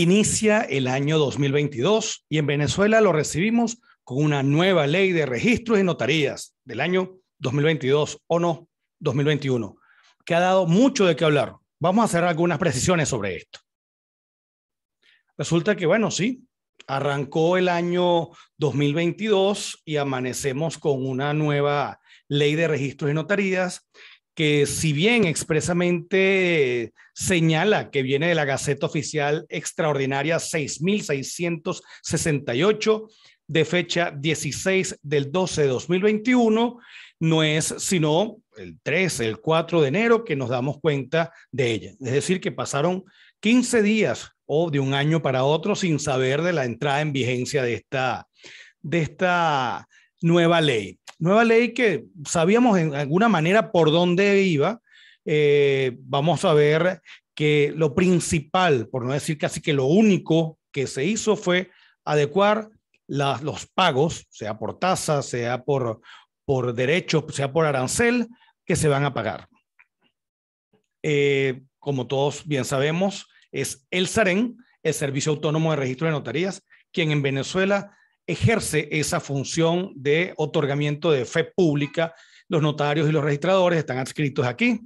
Inicia el año 2022 y en Venezuela lo recibimos con una nueva ley de registros y notarías del año 2022 o no 2021, que ha dado mucho de qué hablar. Vamos a hacer algunas precisiones sobre esto. Resulta que, bueno, sí, arrancó el año 2022 y amanecemos con una nueva ley de registros y notarías que si bien expresamente señala que viene de la Gaceta Oficial Extraordinaria 6668 de fecha 16 del 12 de 2021, no es sino el 13, el 4 de enero que nos damos cuenta de ella. Es decir, que pasaron 15 días o de un año para otro sin saber de la entrada en vigencia de esta, de esta nueva ley nueva ley que sabíamos en alguna manera por dónde iba. Eh, vamos a ver que lo principal, por no decir casi que lo único que se hizo fue adecuar los pagos, sea por tasa, sea por, por derechos, sea por arancel, que se van a pagar. Eh, como todos bien sabemos, es el SAREN, el Servicio Autónomo de Registro de Notarías, quien en Venezuela ejerce esa función de otorgamiento de fe pública. Los notarios y los registradores están adscritos aquí.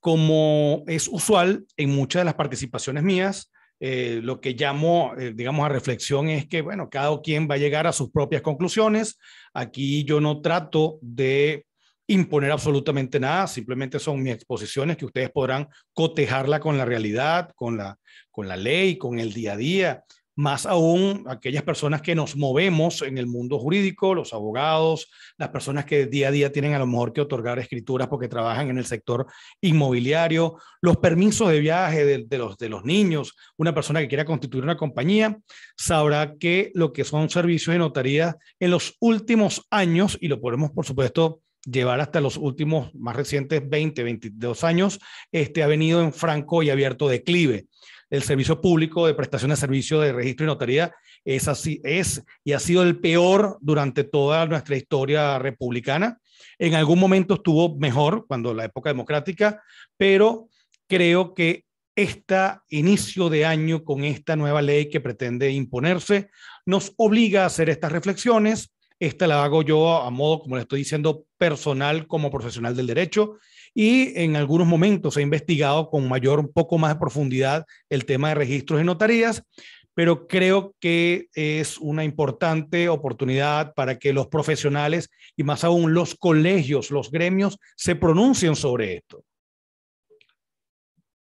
Como es usual en muchas de las participaciones mías, eh, lo que llamo, eh, digamos, a reflexión es que, bueno, cada quien va a llegar a sus propias conclusiones. Aquí yo no trato de imponer absolutamente nada, simplemente son mis exposiciones que ustedes podrán cotejarla con la realidad, con la, con la ley, con el día a día, más aún aquellas personas que nos movemos en el mundo jurídico, los abogados, las personas que día a día tienen a lo mejor que otorgar escrituras porque trabajan en el sector inmobiliario, los permisos de viaje de, los, de los niños, una persona que quiera constituir una compañía, sabrá que lo que son servicios de notaría en los últimos años, y lo podemos por supuesto llevar hasta los últimos, más recientes 20, 22 años, este, ha venido en franco y abierto declive. El servicio público de prestación de servicio de registro y notaría es así, es y ha sido el peor durante toda nuestra historia republicana. En algún momento estuvo mejor cuando la época democrática, pero creo que este inicio de año con esta nueva ley que pretende imponerse nos obliga a hacer estas reflexiones, esta la hago yo a modo, como le estoy diciendo, personal como profesional del derecho y en algunos momentos he investigado con mayor, un poco más de profundidad el tema de registros y notarías, pero creo que es una importante oportunidad para que los profesionales y más aún los colegios, los gremios, se pronuncien sobre esto.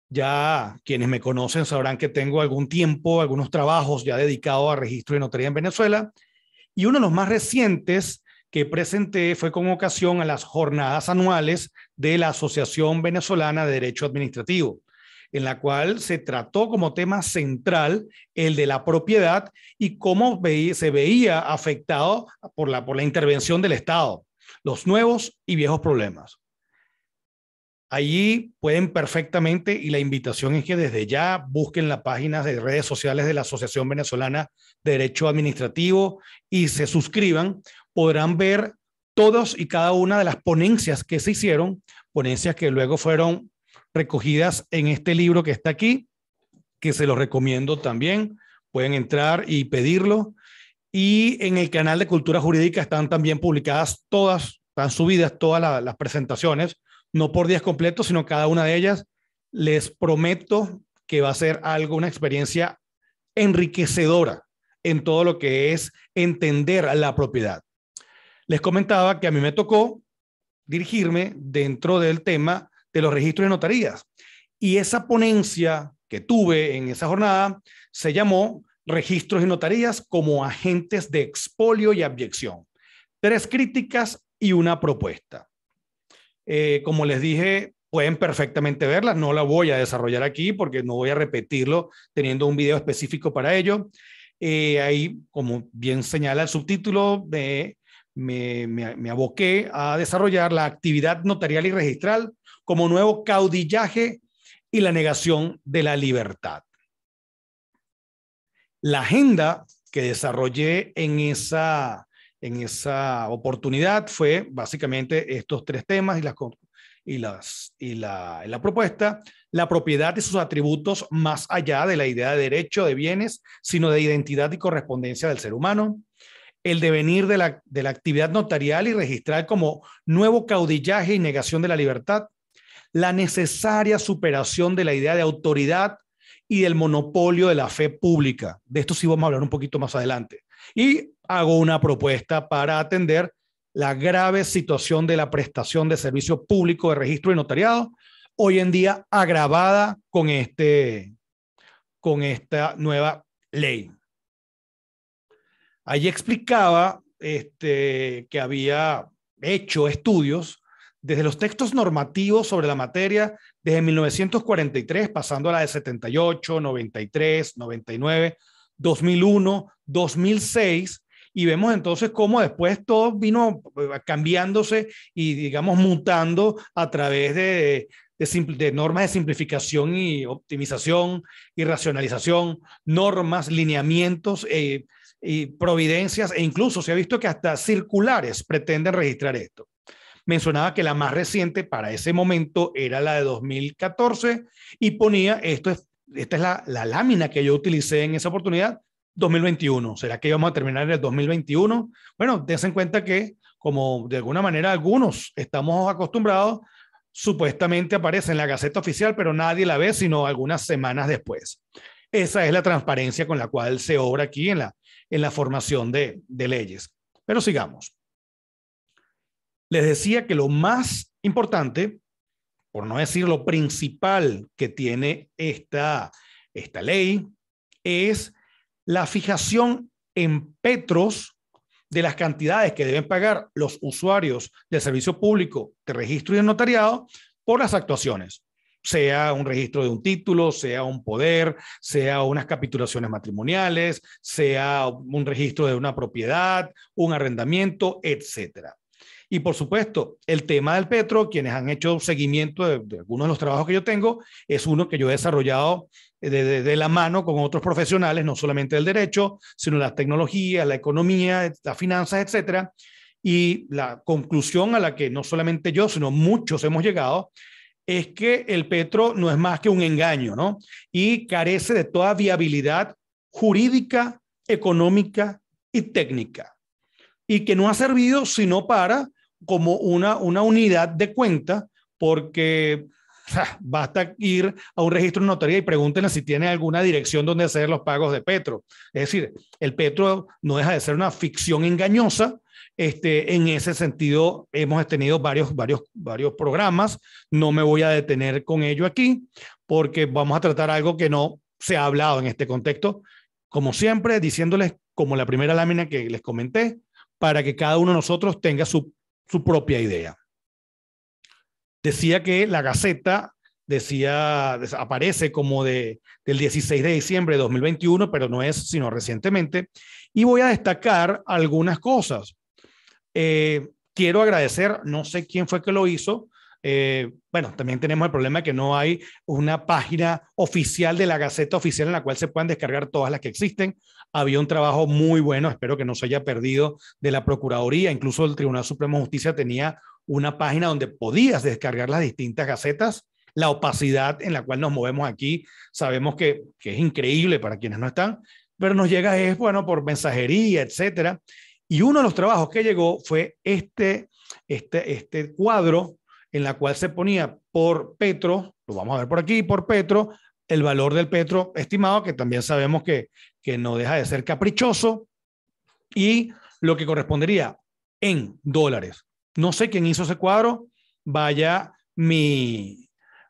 Ya quienes me conocen sabrán que tengo algún tiempo, algunos trabajos ya dedicados a registro y notaría en Venezuela y uno de los más recientes que presenté fue con ocasión a las jornadas anuales de la Asociación Venezolana de Derecho Administrativo, en la cual se trató como tema central el de la propiedad y cómo se veía afectado por la, por la intervención del Estado, los nuevos y viejos problemas. Allí pueden perfectamente, y la invitación es que desde ya busquen las página de redes sociales de la Asociación Venezolana de Derecho Administrativo y se suscriban, podrán ver todas y cada una de las ponencias que se hicieron, ponencias que luego fueron recogidas en este libro que está aquí, que se los recomiendo también, pueden entrar y pedirlo. Y en el canal de Cultura Jurídica están también publicadas todas, están subidas todas las presentaciones no por días completos, sino cada una de ellas. Les prometo que va a ser algo, una experiencia enriquecedora en todo lo que es entender la propiedad. Les comentaba que a mí me tocó dirigirme dentro del tema de los registros de notarías. Y esa ponencia que tuve en esa jornada se llamó Registros y Notarías como agentes de expolio y abyección. Tres críticas y una propuesta. Eh, como les dije, pueden perfectamente verla, No la voy a desarrollar aquí porque no voy a repetirlo teniendo un video específico para ello. Eh, ahí, como bien señala el subtítulo, me, me, me, me aboqué a desarrollar la actividad notarial y registral como nuevo caudillaje y la negación de la libertad. La agenda que desarrollé en esa en esa oportunidad fue básicamente estos tres temas y las, y, las, y, la, propuesta, la propiedad y sus atributos más allá de la idea de derecho de bienes, sino de identidad y correspondencia del ser humano, el devenir de la, de la actividad notarial y registrar como nuevo caudillaje y negación de la libertad, la necesaria superación de la idea de autoridad y del monopolio de la fe pública. De esto sí vamos a hablar un poquito más adelante y hago una propuesta para atender la grave situación de la prestación de servicio público de registro y notariado, hoy en día agravada con, este, con esta nueva ley. Allí explicaba este, que había hecho estudios desde los textos normativos sobre la materia desde 1943, pasando a la de 78, 93, 99, 2001, 2006, y vemos entonces cómo después todo vino eh, cambiándose y, digamos, mutando a través de, de, normas de simplificación y optimización y racionalización, normas, lineamientos eh, y providencias, e incluso se ha visto que hasta circulares pretenden registrar esto. Mencionaba que la más reciente para ese momento era la de 2014 y ponía, esto es esta es la, lámina que yo utilicé en esa oportunidad, 2021. ¿Será que vamos a terminar en el 2021? Bueno, dense en cuenta que, como de alguna manera algunos estamos acostumbrados, supuestamente aparece en la Gaceta Oficial, pero nadie la ve sino algunas semanas después. Esa es la transparencia con la cual se obra aquí en la, en la formación de, de leyes. Pero sigamos. Les decía que lo más importante por no decir lo principal que tiene esta, esta ley, es la fijación en petros de las cantidades que deben pagar los usuarios del servicio público de registro y de notariado por las actuaciones, sea un registro de un título, sea un poder, sea unas capitulaciones matrimoniales, sea un registro de una propiedad, un arrendamiento, etcétera. Y por supuesto, el tema del petro, quienes han hecho seguimiento de, algunos de los trabajos que yo tengo, es uno que yo he desarrollado de, de, la mano con otros profesionales, no solamente del derecho, sino la tecnología, la economía, las finanzas, etcétera. Y la conclusión a la que no solamente yo, sino muchos hemos llegado, es que el petro no es más que un engaño, ¿no? Y carece de toda viabilidad jurídica, económica y técnica. Y que no ha servido sino para como una, una unidad de cuenta porque basta ir a un registro de notaría y pregúntenle si tiene alguna dirección donde hacer los pagos de Petro. Es decir, el Petro no deja de ser una ficción engañosa. Este, en ese sentido, hemos tenido varios, varios, varios programas. No me voy a detener con ello aquí porque vamos a tratar algo que no se ha hablado en este contexto. Como siempre, diciéndoles como la primera lámina que les comenté, para que cada uno de nosotros tenga su su propia idea. Decía que la Gaceta decía, aparece como de, del 16 de diciembre de 2021, pero no es sino recientemente. Y voy a destacar algunas cosas. Eh, quiero agradecer, no sé quién fue que lo hizo, eh, bueno, también tenemos el problema de que no hay una página oficial de la Gaceta Oficial en la cual se puedan descargar todas las que existen. Había un trabajo muy bueno, espero que no se haya perdido, de la Procuraduría, incluso el Tribunal Supremo de Justicia tenía una página donde podías descargar las distintas gacetas. La opacidad en la cual nos movemos aquí, sabemos que, es increíble para quienes no están, pero nos llega es, bueno, por mensajería, etcétera. Y uno de los trabajos que llegó fue este, este, este cuadro en la cual se ponía por petro, lo vamos a ver por aquí, por petro, el valor del petro estimado, que también sabemos que, que no deja de ser caprichoso, y lo que correspondería en dólares. No sé quién hizo ese cuadro, vaya mi,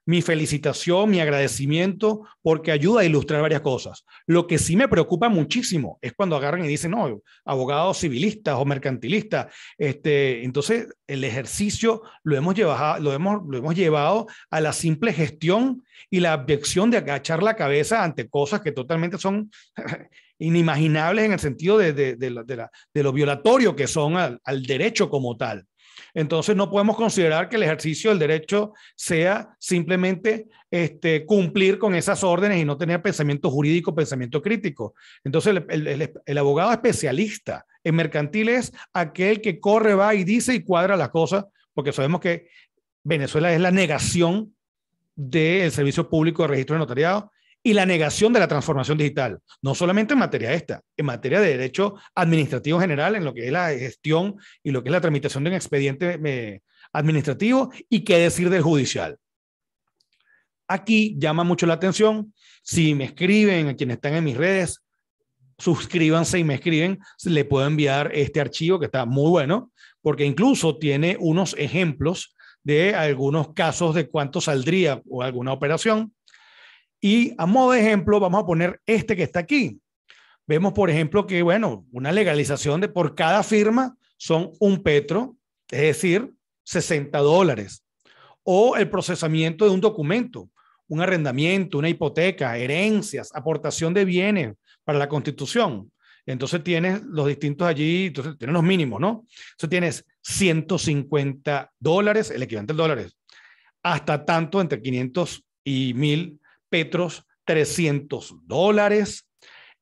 mi felicitación, mi agradecimiento, porque ayuda a ilustrar varias cosas. Lo que sí me preocupa muchísimo es cuando agarran y dicen, no, abogados civilistas o mercantilistas. Este, entonces, el ejercicio lo hemos, llevado, lo, hemos, lo hemos llevado a la simple gestión y la abyección de agachar la cabeza ante cosas que totalmente son inimaginables en el sentido de, de, lo violatorio que son al derecho como tal. Entonces no podemos considerar que el ejercicio del derecho sea simplemente este, cumplir con esas órdenes y no tener pensamiento jurídico, pensamiento crítico. Entonces el, el abogado especialista en mercantil es aquel que corre, va y dice y cuadra las cosas, porque sabemos que Venezuela es la negación del Servicio Público de Registro de Notariado y la negación de la transformación digital, no solamente en materia esta, en materia de derecho administrativo general, en lo que es la gestión y lo que es la tramitación de un expediente eh, administrativo y qué decir del judicial. Aquí llama mucho la atención, si me escriben, a quienes están en mis redes, suscríbanse y me escriben, le puedo enviar este archivo que está muy bueno, porque incluso tiene unos ejemplos de algunos casos de cuánto saldría o alguna operación y a modo de ejemplo, vamos a poner este que está aquí. Vemos, por ejemplo, que, bueno, una legalización de por cada firma son un petro, es decir, 60 dólares. O el procesamiento de un documento, un arrendamiento, una hipoteca, herencias, aportación de bienes para la constitución. Entonces tienes los distintos allí, entonces tienes los mínimos, ¿no? Entonces tienes 150 dólares, el equivalente al dólares, hasta tanto entre 500 y 1000 petros 300 dólares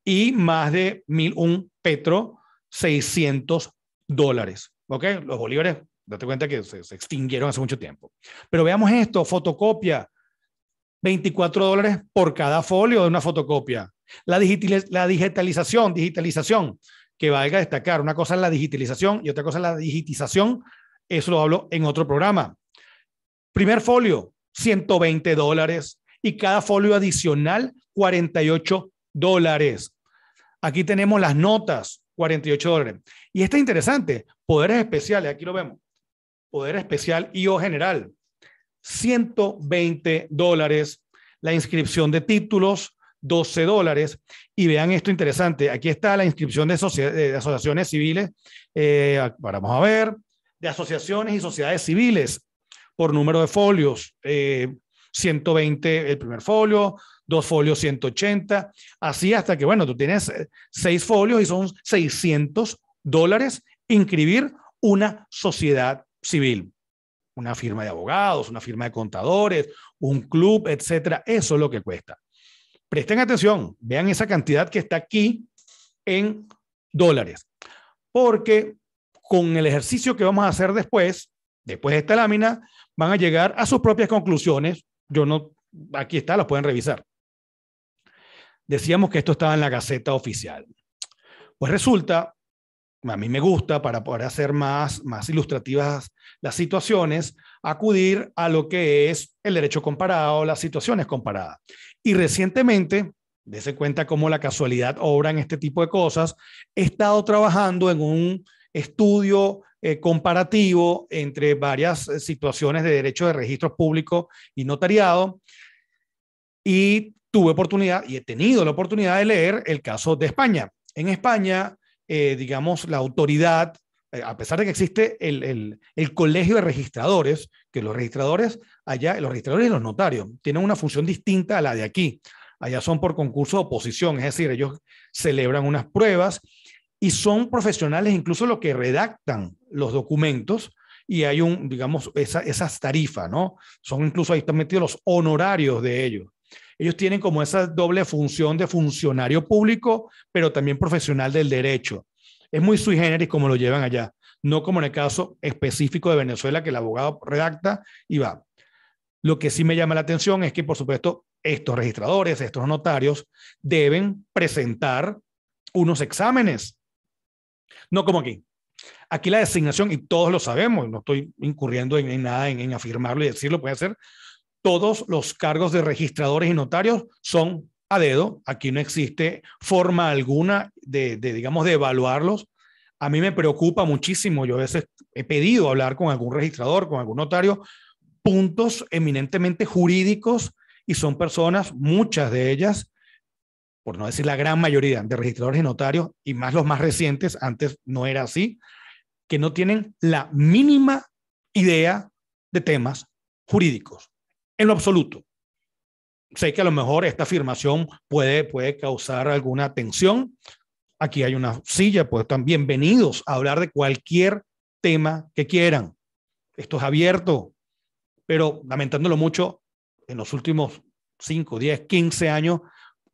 y más de 1.001 petro 600 dólares. ¿Ok? Los bolívares, date cuenta que se, extinguieron hace mucho tiempo. Pero veamos esto, fotocopia, 24 dólares por cada folio de una fotocopia. La, la digitalización, digitalización, que valga destacar, una cosa es la digitalización y otra cosa es la digitización, eso lo hablo en otro programa. Primer folio, 120 dólares y cada folio adicional 48 dólares. Aquí tenemos las notas, 48 dólares. Y está interesante, poderes especiales, aquí lo vemos. Poder especial y o general, 120 dólares. La inscripción de títulos, 12 dólares. Y vean esto interesante, aquí está la inscripción de, de asociaciones civiles, eh, vamos a ver, de asociaciones y sociedades civiles por número de folios, eh, 120 el primer folio, dos folios 180, así hasta que, bueno, tú tienes eh, seis folios y son 600 dólares inscribir una sociedad civil, una firma de abogados, una firma de contadores, un club, etcétera. Eso es lo que cuesta. Presten atención, vean esa cantidad que está aquí en dólares, porque con el ejercicio que vamos a hacer después, después de esta lámina, van a llegar a sus propias conclusiones yo no, aquí está, lo pueden revisar. Decíamos que esto estaba en la Gaceta Oficial. Pues resulta, a mí me gusta, para poder hacer más, más ilustrativas las situaciones, acudir a lo que es el derecho comparado, las situaciones comparadas. Y recientemente, dése cuenta cómo la casualidad obra en este tipo de cosas, he estado trabajando en un estudio eh, comparativo entre varias eh, situaciones de derecho de registro público y notariado. Y tuve oportunidad y he tenido la oportunidad de leer el caso de España. En España, eh, digamos, la autoridad, a pesar de que existe el, colegio de registradores, que los registradores allá, los registradores y los notarios, tienen una función distinta a la de aquí. Allá son por concurso de oposición, es decir, ellos celebran unas pruebas y son profesionales incluso los que redactan los documentos y hay un, digamos, esas tarifas, ¿no? Son incluso ahí están metidos los honorarios de ellos. Ellos tienen como esa doble función de funcionario público, pero también profesional del derecho. Es muy sui generis como lo llevan allá, no como en el caso específico de Venezuela que el abogado redacta y va. Lo que sí me llama la atención es que, por supuesto, estos registradores, estos notarios, deben presentar unos exámenes no como aquí. Aquí la designación, y todos lo sabemos, no estoy incurriendo en, nada en, afirmarlo y decirlo, puede ser, todos los cargos de registradores y notarios son a dedo, aquí no existe forma alguna de, digamos, de evaluarlos. A mí me preocupa muchísimo, yo a veces he pedido hablar con algún registrador, con algún notario, puntos eminentemente jurídicos y son personas, muchas de ellas, por no decir la gran mayoría de registradores y notarios, y más los más recientes, antes no era así, que no tienen la mínima idea de temas jurídicos, en lo absoluto. Sé que a lo mejor esta afirmación puede, puede causar alguna tensión. Aquí hay una silla, pues están bienvenidos a hablar de cualquier tema que quieran. Esto es abierto, pero lamentándolo mucho, en los últimos 5, 10, 15 años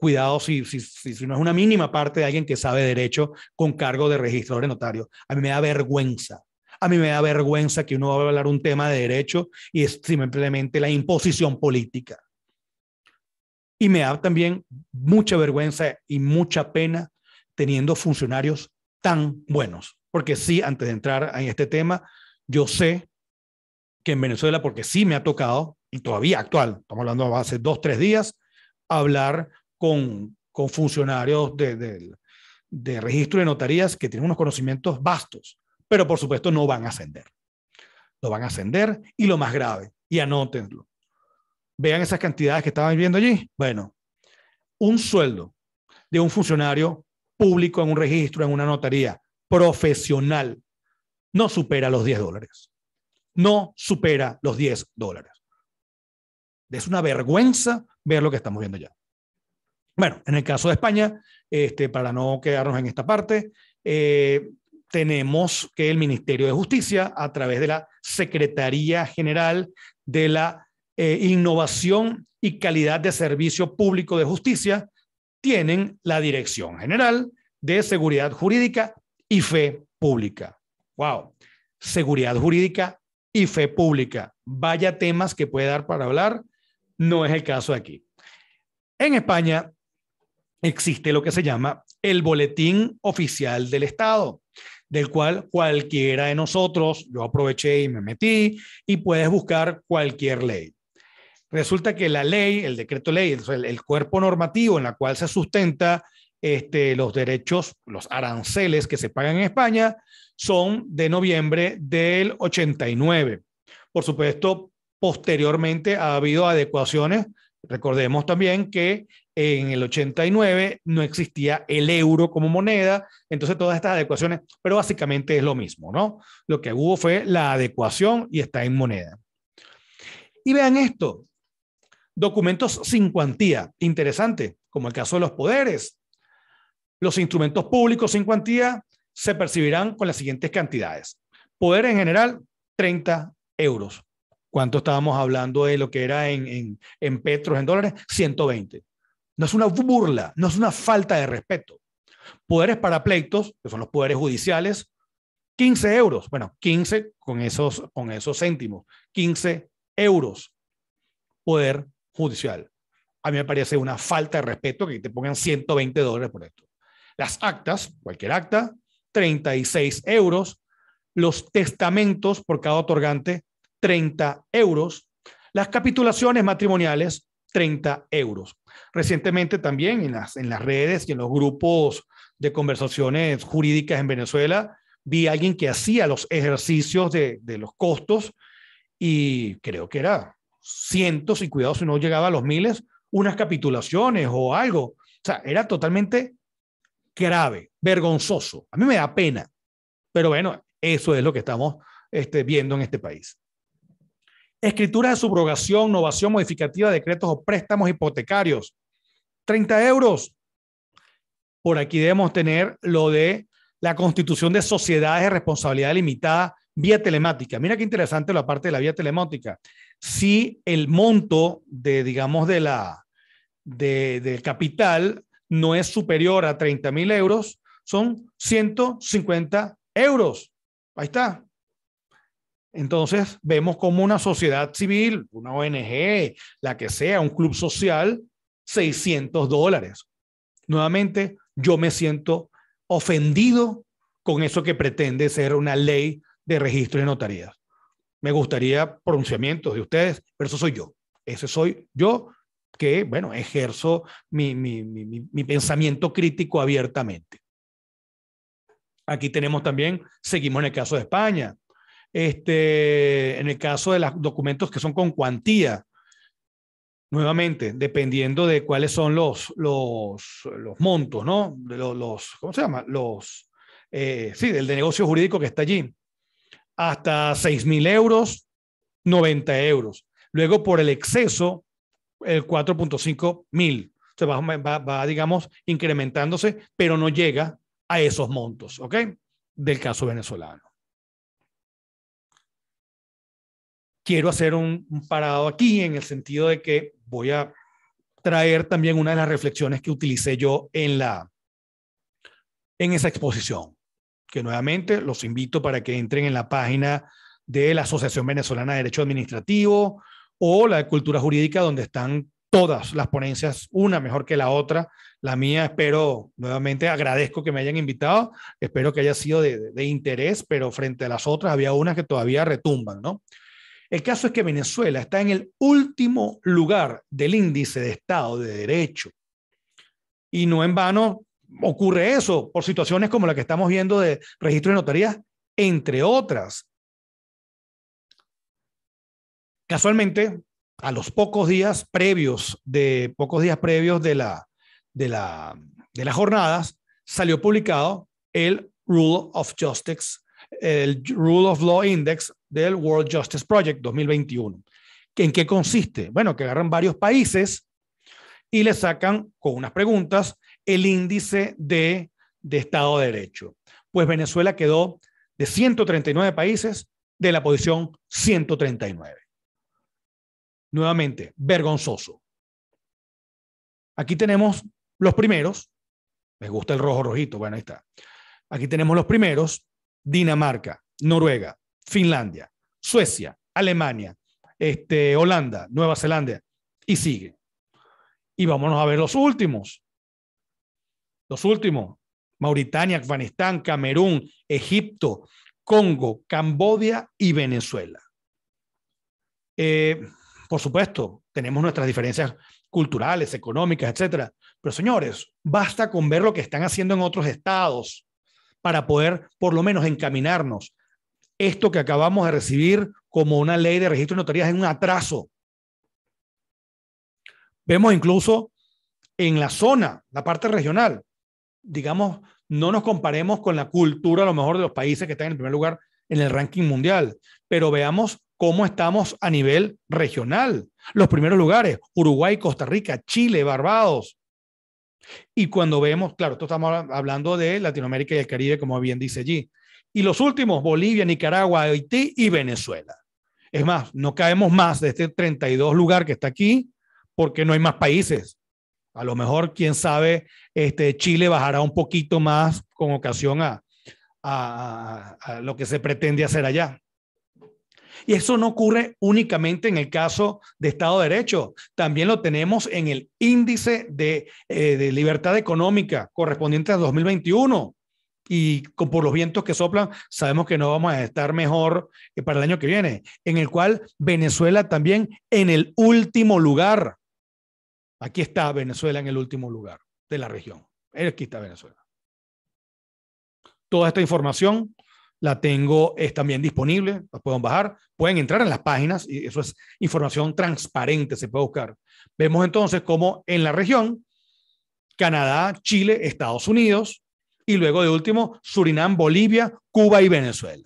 cuidado si, si, si, no es una mínima parte de alguien que sabe derecho con cargo de registrador de notario. A mí me da vergüenza. A mí me da vergüenza que uno va a hablar un tema de derecho y es simplemente la imposición política. Y me da también mucha vergüenza y mucha pena teniendo funcionarios tan buenos. Porque sí, antes de entrar en este tema, yo sé que en Venezuela, porque sí me ha tocado, y todavía actual, estamos hablando hace dos, tres días, hablar con, funcionarios de, registro de notarías que tienen unos conocimientos vastos, pero por supuesto no van a ascender. Lo van a ascender y lo más grave, y anótenlo. Vean esas cantidades que estaban viendo allí. Bueno, un sueldo de un funcionario público en un registro, en una notaría profesional, no supera los 10 dólares. No supera los 10 dólares. Es una vergüenza ver lo que estamos viendo ya. Bueno, en el caso de España, este, para no quedarnos en esta parte, eh, tenemos que el Ministerio de Justicia, a través de la Secretaría General de la eh, Innovación y Calidad de Servicio Público de Justicia, tienen la Dirección General de Seguridad Jurídica y Fe Pública. ¡Wow! Seguridad Jurídica y Fe Pública. Vaya temas que puede dar para hablar. No es el caso aquí. En España existe lo que se llama el boletín oficial del Estado, del cual cualquiera de nosotros, yo aproveché y me metí, y puedes buscar cualquier ley. Resulta que la ley, el decreto ley, el, cuerpo normativo en la cual se sustenta este, los derechos, los aranceles que se pagan en España, son de noviembre del 89. Por supuesto, posteriormente ha habido adecuaciones Recordemos también que en el 89 no existía el euro como moneda, entonces todas estas adecuaciones, pero básicamente es lo mismo, ¿no? Lo que hubo fue la adecuación y está en moneda. Y vean esto, documentos sin cuantía, interesante, como el caso de los poderes. Los instrumentos públicos sin cuantía se percibirán con las siguientes cantidades. Poder en general, 30 euros. ¿Cuánto estábamos hablando de lo que era en, en petros, en dólares? 120. No es una burla, no es una falta de respeto. Poderes para pleitos, que son los poderes judiciales, 15 euros. Bueno, 15 con esos, con esos céntimos. 15 euros. Poder judicial. A mí me parece una falta de respeto que te pongan 120 dólares por esto. Las actas, cualquier acta, 36 euros. Los testamentos por cada otorgante, 30 euros. Las capitulaciones matrimoniales, 30 euros. Recientemente también en las, en las redes y en los grupos de conversaciones jurídicas en Venezuela, vi a alguien que hacía los ejercicios de, de los costos y creo que era cientos y cuidado si no llegaba a los miles, unas capitulaciones o algo. O sea, era totalmente grave, vergonzoso. A mí me da pena, pero bueno, eso es lo que estamos este, viendo en este país. Escrituras de subrogación, novación modificativa, decretos o préstamos hipotecarios. 30 euros. Por aquí debemos tener lo de la constitución de sociedades de responsabilidad limitada vía telemática. Mira qué interesante la parte de la vía telemática. Si el monto de, digamos, de la, de, del capital no es superior a 30 mil euros, son 150 euros. Ahí está. Entonces vemos como una sociedad civil, una ONG, la que sea, un club social, 600 dólares. Nuevamente, yo me siento ofendido con eso que pretende ser una ley de registro de notarías. Me gustaría pronunciamientos de ustedes, pero eso soy yo. Ese soy yo que, bueno, ejerzo mi, mi pensamiento crítico abiertamente. Aquí tenemos también, seguimos en el caso de España, este, en el caso de los documentos que son con cuantía, nuevamente, dependiendo de cuáles son los, los, los montos, ¿no? De los, ¿cómo se llama? Los, eh, sí, del negocio jurídico que está allí. Hasta 6 mil euros, 90 euros. Luego, por el exceso, el 4.5 mil. O va, va, digamos, incrementándose, pero no llega a esos montos, ¿ok? Del caso venezolano. quiero hacer un, parado aquí en el sentido de que voy a traer también una de las reflexiones que utilicé yo en la en esa exposición, que nuevamente los invito para que entren en la página de la Asociación Venezolana de Derecho Administrativo o la de Cultura Jurídica, donde están todas las ponencias, una mejor que la otra. La mía, espero, nuevamente agradezco que me hayan invitado, espero que haya sido de, de interés, pero frente a las otras había unas que todavía retumban, ¿no? El caso es que Venezuela está en el último lugar del índice de Estado de Derecho. Y no en vano ocurre eso por situaciones como la que estamos viendo de registro de notarías, entre otras. Casualmente, a los pocos días previos de pocos días previos de la de de las jornadas salió publicado el Rule of Justice el Rule of Law Index del World Justice Project 2021. ¿En qué consiste? Bueno, que agarran varios países y le sacan con unas preguntas el índice de, de Estado de Derecho. Pues Venezuela quedó de 139 países de la posición 139. Nuevamente, vergonzoso. Aquí tenemos los primeros. Me gusta el rojo rojito, bueno, ahí está. Aquí tenemos los primeros. Dinamarca, Noruega, Finlandia, Suecia, Alemania, este, Holanda, Nueva Zelanda, y sigue. Y vámonos a ver los últimos. Los últimos. Mauritania, Afganistán, Camerún, Egipto, Congo, Cambodia y Venezuela. Eh, por supuesto, tenemos nuestras diferencias culturales, económicas, etcétera. Pero señores, basta con ver lo que están haciendo en otros estados para poder por lo menos encaminarnos. Esto que acabamos de recibir como una ley de registro de notarías es un atraso. Vemos incluso en la zona, la parte regional, digamos, no nos comparemos con la cultura a lo mejor de los países que están en primer lugar en el ranking mundial, pero veamos cómo estamos a nivel regional. Los primeros lugares, Uruguay, Costa Rica, Chile, Barbados, y cuando vemos, claro, esto estamos hablando de Latinoamérica y el Caribe, como bien dice allí. Y los últimos, Bolivia, Nicaragua, Haití y Venezuela. Es más, no caemos más de este 32 lugar que está aquí porque no hay más países. A lo mejor, quién sabe, este, Chile bajará un poquito más con ocasión a lo que se pretende hacer allá. Y eso no ocurre únicamente en el caso de Estado de Derecho, también lo tenemos en el índice de, eh, libertad económica correspondiente a 2021 y con, por los vientos que soplan, sabemos que no vamos a estar mejor eh, para el año que viene, en el cual Venezuela también en el último lugar. Aquí está Venezuela en el último lugar de la región. Aquí está Venezuela. Toda esta información la tengo es también disponible, la pueden bajar, pueden entrar en las páginas y eso es información transparente, se puede buscar. Vemos entonces cómo en la región, Canadá, Chile, Estados Unidos y luego de último Surinam, Bolivia, Cuba y Venezuela.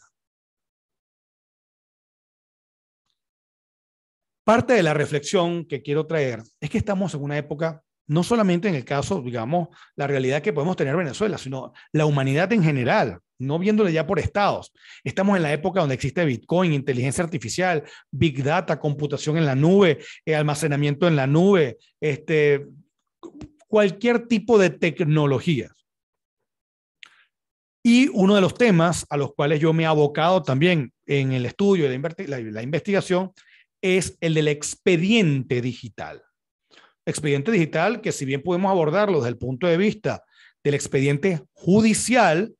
Parte de la reflexión que quiero traer es que estamos en una época no solamente en el caso, digamos, la realidad que podemos tener Venezuela, sino la humanidad en general, no viéndole ya por estados. Estamos en la época donde existe Bitcoin, inteligencia artificial, big data, computación en la nube, eh, almacenamiento en la nube, este, cualquier tipo de tecnologías. Y uno de los temas a los cuales yo me he abocado también en el estudio y la investigación es el del expediente digital expediente digital que si bien podemos abordarlo desde el punto de vista del expediente judicial,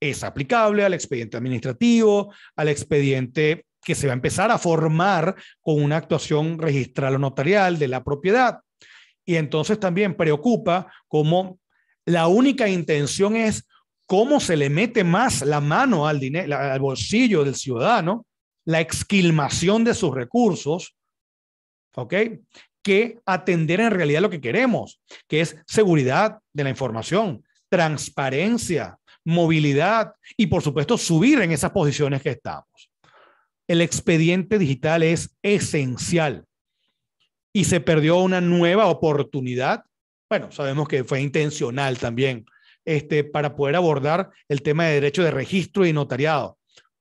es aplicable al expediente administrativo, al expediente que se va a empezar a formar con una actuación registral o notarial de la propiedad. Y entonces también preocupa cómo la única intención es cómo se le mete más la mano al, dinero, al bolsillo del ciudadano, la exquilmación de sus recursos, ¿ok? Que atender en realidad lo que queremos, que es seguridad de la información, transparencia, movilidad y por supuesto subir en esas posiciones que estamos. El expediente digital es esencial y se perdió una nueva oportunidad. Bueno, sabemos que fue intencional también este, para poder abordar el tema de derecho de registro y notariado,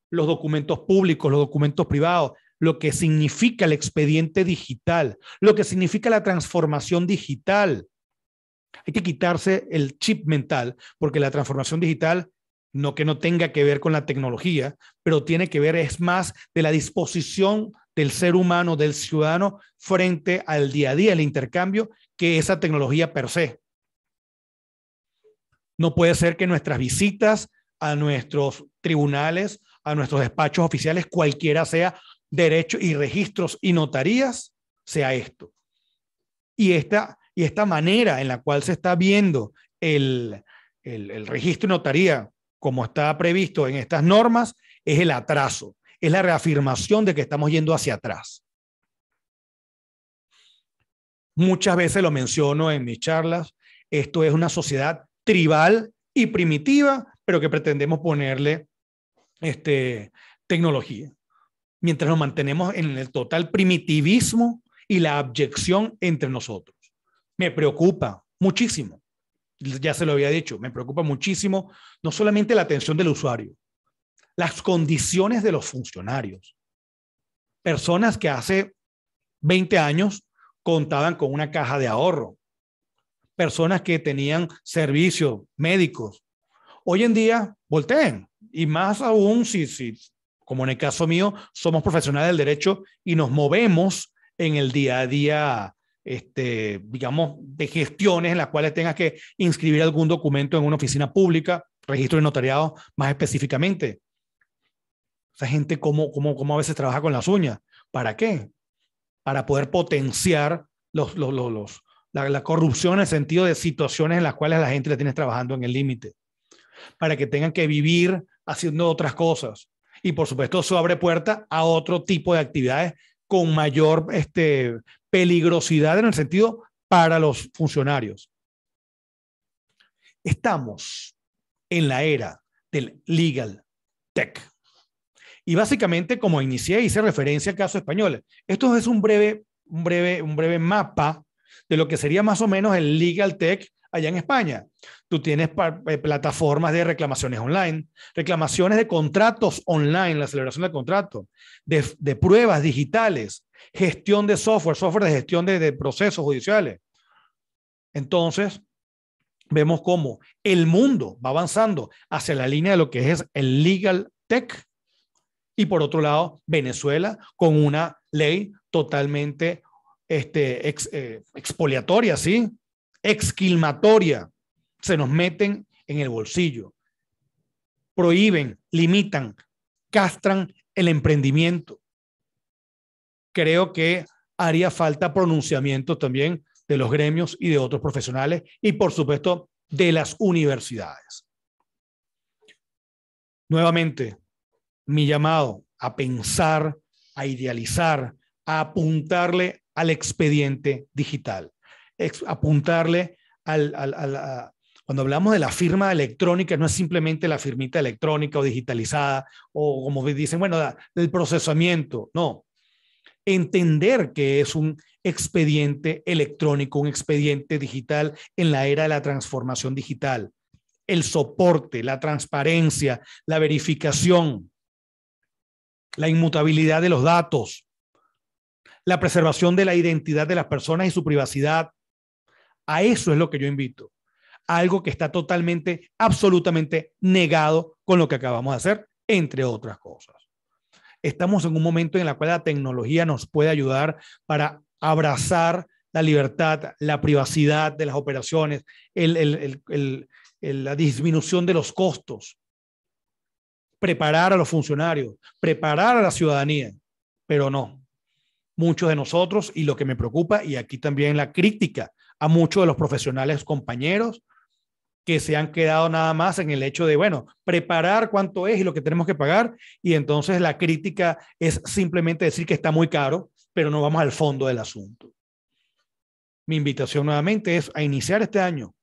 los documentos públicos, los documentos privados, lo que significa el expediente digital, lo que significa la transformación digital. Hay que quitarse el chip mental, porque la transformación digital, no que no tenga que ver con la tecnología, pero tiene que ver, es más, de la disposición del ser humano, del ciudadano, frente al día a día, el intercambio, que esa tecnología per se. No puede ser que nuestras visitas a nuestros tribunales, a nuestros despachos oficiales, cualquiera sea, derechos y registros y notarías sea esto. Y esta, y esta manera en la cual se está viendo el, registro y notaría como está previsto en estas normas es el atraso, es la reafirmación de que estamos yendo hacia atrás. Muchas veces lo menciono en mis charlas, esto es una sociedad tribal y primitiva, pero que pretendemos ponerle este, tecnología mientras nos mantenemos en el total primitivismo y la abyección entre nosotros. Me preocupa muchísimo, ya se lo había dicho, me preocupa muchísimo no solamente la atención del usuario, las condiciones de los funcionarios. Personas que hace 20 años contaban con una caja de ahorro, personas que tenían servicios médicos. Hoy en día, volteen, y más aún si, si como en el caso mío, somos profesionales del derecho y nos movemos en el día a día, este, digamos, de gestiones en las cuales tengas que inscribir algún documento en una oficina pública, registro de notariado más específicamente. O Esa gente, ¿cómo, cómo, cómo a veces trabaja con las uñas? ¿Para qué? Para poder potenciar los, los, los, la, la, corrupción en el sentido de situaciones en las cuales la gente la tienes trabajando en el límite, para que tengan que vivir haciendo otras cosas y por supuesto eso abre puerta a otro tipo de actividades con mayor este, peligrosidad en el sentido para los funcionarios. Estamos en la era del legal tech. Y básicamente, como inicié, hice referencia al caso español. Esto es un breve, un breve, un breve mapa de lo que sería más o menos el legal tech allá en España. Tú tienes eh, plataformas de reclamaciones online, reclamaciones de contratos online, la celebración de contrato, de, pruebas digitales, gestión de software, software de gestión de, procesos judiciales. Entonces, vemos cómo el mundo va avanzando hacia la línea de lo que es el legal tech y por otro lado Venezuela con una ley totalmente este, eh, expoliatoria, ¿sí? exquilmatoria, se nos meten en el bolsillo. Prohíben, limitan, castran el emprendimiento. Creo que haría falta pronunciamiento también de los gremios y de otros profesionales y por supuesto de las universidades. Nuevamente, mi llamado a pensar, a idealizar, a apuntarle al expediente digital apuntarle al, cuando hablamos de la firma electrónica, no es simplemente la firmita electrónica o digitalizada, o como dicen, bueno, del procesamiento, no. Entender que es un expediente electrónico, un expediente digital en la era de la transformación digital. El soporte, la transparencia, la verificación, la inmutabilidad de los datos, la preservación de la identidad de las personas y su privacidad, a eso es lo que yo invito. algo que está totalmente, absolutamente negado con lo que acabamos de hacer, entre otras cosas. Estamos en un momento en el cual la tecnología nos puede ayudar para abrazar la libertad, la privacidad de las operaciones, la disminución de los costos, preparar a los funcionarios, preparar a la ciudadanía, pero no. Muchos de nosotros, y lo que me preocupa, y aquí también la crítica a muchos de los profesionales compañeros que se han quedado nada más en el hecho de, bueno, preparar cuánto es y lo que tenemos que pagar, y entonces la crítica es simplemente decir que está muy caro, pero no vamos al fondo del asunto. Mi invitación nuevamente es a iniciar este año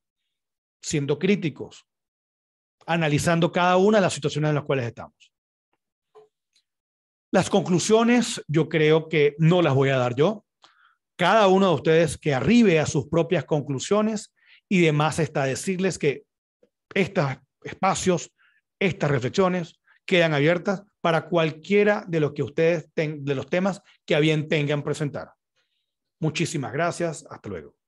siendo críticos, analizando cada una de las situaciones en las cuales estamos. Las conclusiones yo creo que no las voy a dar yo, cada uno de ustedes que arribe a sus propias conclusiones y demás está decirles que estos espacios, estas reflexiones quedan abiertas para cualquiera de los que ustedes de los temas que a bien tengan presentar. Muchísimas gracias, hasta luego.